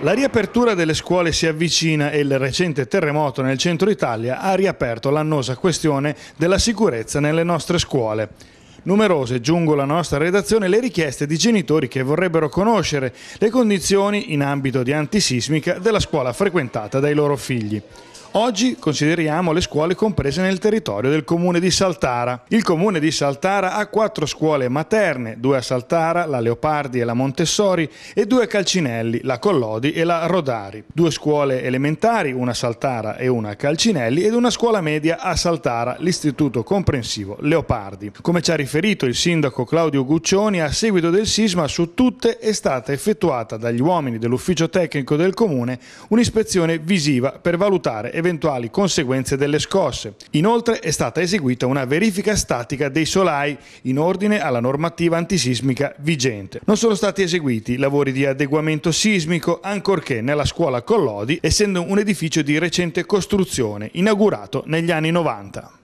La riapertura delle scuole si avvicina e il recente terremoto nel centro Italia ha riaperto l'annosa questione della sicurezza nelle nostre scuole. Numerose, giungono alla nostra redazione, le richieste di genitori che vorrebbero conoscere le condizioni in ambito di antisismica della scuola frequentata dai loro figli. Oggi consideriamo le scuole comprese nel territorio del comune di Saltara. Il comune di Saltara ha quattro scuole materne, due a Saltara, la Leopardi e la Montessori e due a Calcinelli, la Collodi e la Rodari. Due scuole elementari, una a Saltara e una a Calcinelli ed una scuola media a Saltara, l'istituto comprensivo Leopardi. Come ci ha riferito il sindaco Claudio Guccioni, a seguito del sisma su tutte è stata effettuata dagli uomini dell'ufficio tecnico del comune un'ispezione visiva per valutare e eventuali conseguenze delle scosse. Inoltre è stata eseguita una verifica statica dei solai in ordine alla normativa antisismica vigente. Non sono stati eseguiti lavori di adeguamento sismico, ancorché nella scuola Collodi, essendo un edificio di recente costruzione, inaugurato negli anni 90.